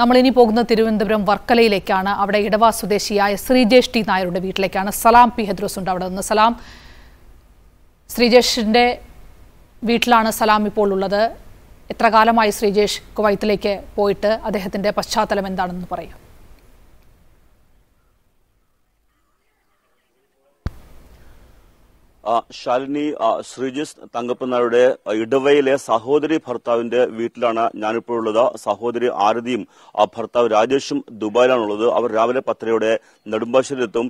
നമ്മളിനി പോകുന്ന തിരുവനന്തപുരം വർക്കലയിലേക്കാണ് അവിടെ ഇടവാ സ്വദേശിയായ ശ്രീജേഷ് ടി നായരുടെ വീട്ടിലേക്കാണ് സലാം പി ഹെദ്രോസ് ഉണ്ട് അവിടെ നിന്ന് സലാം ശ്രീജേഷിൻ്റെ വീട്ടിലാണ് സലാം ഇപ്പോൾ ഉള്ളത് എത്ര കാലമായി ശ്രീജേഷ് കുവൈത്തിലേക്ക് പോയിട്ട് അദ്ദേഹത്തിൻ്റെ പശ്ചാത്തലം എന്താണെന്ന് പറയാം ശാലിനി ശ്രീജിസ് തങ്കപ്പനായുടെ ഇടവയിലെ സഹോദരി ഭർത്താവിന്റെ വീട്ടിലാണ് ഞാനിപ്പോഴുള്ളത് സഹോദരി ആരതിയും ഭർത്താവ് രാജേഷും ദുബായിലാണുള്ളത് അവർ രാവിലെ പത്തരയോടെ നെടുമ്പാശ്ശേരിയിലെത്തും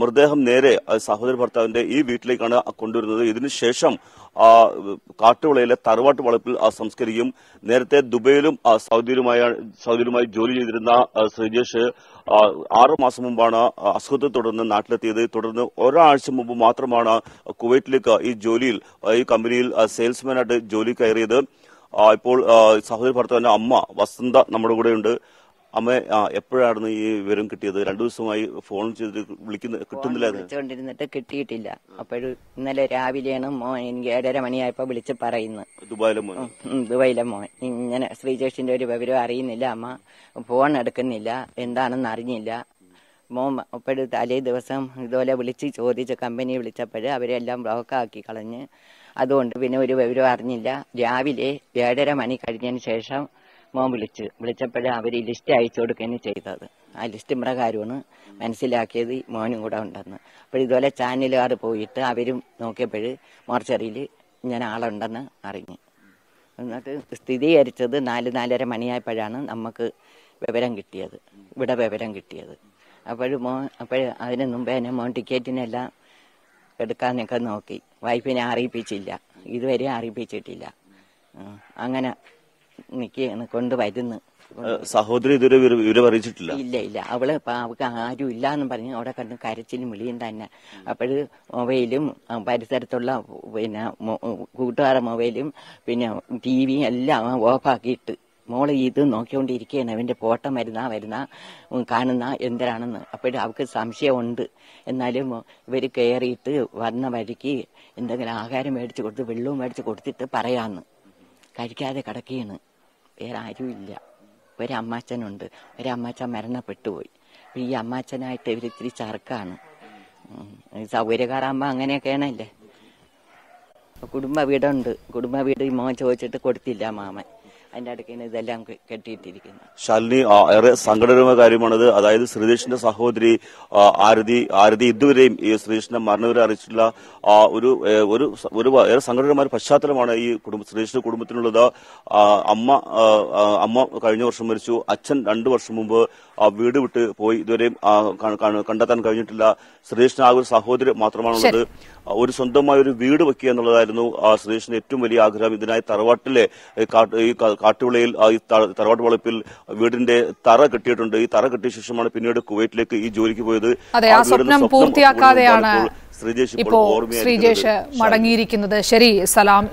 മൃതദേഹം നേരെ സഹോദരി ഭർത്താവിന്റെ ഈ വീട്ടിലേക്കാണ് കൊണ്ടുവരുന്നത് ഇതിനുശേഷം ആ കാട്ടുവിളയിലെ തറവാട്ട് വളപ്പിൽ സംസ്കരിക്കും നേരത്തെ ദുബൈയിലും സൗദിയിലുമായ സൗദിയിലുമായി ജോലി ചെയ്തിരുന്ന ശ്രീജേഷ് ആറുമാസം മാസം മുമ്പാണ് അസുഖത്തെ തുടർന്ന് നാട്ടിലെത്തിയത് തുടർന്ന് ഒരാഴ്ച മുമ്പ് മാത്രമാണ് കുവൈറ്റിലേക്ക് ഈ ജോലിയിൽ ഈ കമ്പനിയിൽ സെയിൽസ്മാനായിട്ട് ജോലി കയറിയത് ഇപ്പോൾ സഹോദരി ഭർത്താവിന്റെ അമ്മ വസന്ത നമ്മുടെ കൂടെയുണ്ട് അമ്മ ആ എപ്പോഴായിരുന്നു ഈ വിവരം കിട്ടിയത് രണ്ടു ദിവസമായി ഫോൺ ചെയ്ത് വിളിക്കുന്ന കിട്ടുന്നില്ല വിളിച്ചോണ്ടിരുന്നിട്ട് കിട്ടിയിട്ടില്ല അപ്പോഴും ഇന്നലെ രാവിലെയാണ് മോൻ എനിക്ക് ഏഴര മണിയായപ്പോ വിളിച്ച് പറയുന്നത് ദുബായിലെ മോൻ ദുബായിലെ മോൻ ഇങ്ങനെ ശ്രീജേഷിന്റെ ഒരു വിവരം അറിയുന്നില്ല അമ്മ ഫോൺ എടുക്കുന്നില്ല എന്താണെന്ന് അറിഞ്ഞില്ല മോൻ അപ്പോഴും തലേ ദിവസം ഇതുപോലെ വിളിച്ച് ചോദിച്ച് കമ്പനി വിളിച്ചപ്പോൾ അവരെല്ലാം ബ്ലോക്കാക്കി കളഞ്ഞ് അതുകൊണ്ട് പിന്നെ ഒരു വിവരം അറിഞ്ഞില്ല രാവിലെ ഏഴര മണി കഴിഞ്ഞതിന് ശേഷം മോൻ വിളിച്ച് വിളിച്ചപ്പോഴേ അവർ ലിസ്റ്റ് അയച്ചു കൊടുക്കുകയാണ് ചെയ്തത് ആ ലിസ്റ്റ് പ്രകാരമാണ് മനസ്സിലാക്കിയത് മോനും കൂടെ ഉണ്ടെന്ന് അപ്പോൾ ഇതുപോലെ ചാനലുകാർ പോയിട്ട് അവരും നോക്കിയപ്പോൾ മോർച്ചറിയിൽ ഇങ്ങനെ ആളുണ്ടെന്ന് അറിഞ്ഞു എന്നിട്ട് സ്ഥിരീകരിച്ചത് നാല് നാലര മണിയായപ്പോഴാണ് നമുക്ക് വിവരം കിട്ടിയത് ഇവിടെ വിവരം കിട്ടിയത് അപ്പോഴും മോ അപ്പോൾ അതിന് മുമ്പേ എന്നെ മോൻ ടിക്കറ്റിനെല്ലാം എടുക്കാന്നൊക്കെ നോക്കി വൈഫിനെ അറിയിപ്പിച്ചില്ല ഇതുവരെ അറിയിപ്പിച്ചിട്ടില്ല അങ്ങനെ നിൽക്കുകയാണ് കൊണ്ട് വരുന്നു സഹോദരി ഇതുവരെ വിവരം അറിയിച്ചിട്ടില്ല ഇല്ല ഇല്ല അവള് അവൾക്ക് ആരും ഇല്ല എന്ന് പറഞ്ഞ് അവിടെ കണ്ട് കരച്ചിലും വിളിയും തന്നെ അപ്പോഴ് മൊബൈലും പരിസരത്തുള്ള പിന്നെ കൂട്ടുകാരെ മൊബൈലും പിന്നെ ടി വിയും എല്ലാം ഓഫാക്കിയിട്ട് മോള് ഇത് നോക്കിക്കൊണ്ടിരിക്കുകയാണ് അവന്റെ പോട്ടം വരുന്ന വരുന്ന കാണുന്ന എന്തിനാണെന്ന് അപ്പോഴും അവൾക്ക് സംശയമുണ്ട് എന്നാലും ഇവർ കയറിയിട്ട് വന്ന വഴിക്ക് എന്തെങ്കിലും ആഹാരം മേടിച്ചു കൊടുത്ത് വെള്ളവും മേടിച്ചു കൊടുത്തിട്ട് പറയാന്ന് കഴിക്കാതെ കിടക്കുകയാണ് വേറെ ആരുമില്ല ഒരമ്മാച്ചനുണ്ട് ഒരമ്മാച്ച മരണപ്പെട്ടുപോയി ഈ അമ്മാച്ചനായിട്ട് ഇവർ ഇത്തിരി ചർക്കാണ് സൗകര്യക്കാരാകുമ്പോൾ അങ്ങനെയൊക്കെയാണല്ലേ കുടുംബ വീടുണ്ട് കുടുംബ വീട് ഈ മോൻ ചോദിച്ചിട്ട് കൊടുത്തില്ല മാമൻ അതിന്റെ അടുക്ക ഇതെല്ലാം കെട്ടിയിട്ടിരിക്കുന്നത് ശാലിനി ഏറെ സങ്കടകരമായ കാര്യമാണത് അതായത് ശ്രീദേശിന്റെ സഹോദരി ആരതി ആരതി ഇതുവരെയും ഈ ശ്രീദേശിന്റെ മരണവരെ അറിയിച്ചിട്ടുള്ള ഒരു ഒരു ഒരു ഏറെ സങ്കടകരമായ പശ്ചാത്തലമാണ് ഈ കുടുംബ ശ്രീദേശിന്റെ കുടുംബത്തിനുള്ളത് അമ്മ അമ്മ കഴിഞ്ഞ വർഷം മരിച്ചു അച്ഛൻ രണ്ടു വർഷം മുമ്പ് വീട് വിട്ട് പോയി ഇതുവരെയും കണ്ടെത്താൻ കഴിഞ്ഞിട്ടില്ല ശ്രീകൃഷ്ണൻ ആ ഒരു സഹോദരി മാത്രമാണുള്ളത് ഒരു സ്വന്തമായ ഒരു വീട് വെക്കുക എന്നുള്ളതായിരുന്നു ആ ശ്രീകൃഷ്ണൻ ഏറ്റവും വലിയ ആഗ്രഹം ഇതിനായി തറവാട്ടിലെ ഈ കാട്ടുവിളയിൽ ഈ തറവാട്ട് വളപ്പിൽ വീടിന്റെ തറ കെട്ടിയിട്ടുണ്ട് ഈ തറ കെട്ടിയ ശേഷമാണ് പിന്നീട് കുവൈറ്റിലേക്ക് ഈ ജോലിക്ക് പോയത് ആ സ്വപ്നം ഇപ്പോൾ ശ്രീജേഷ് മടങ്ങിയിരിക്കുന്നത് ശരി സലാം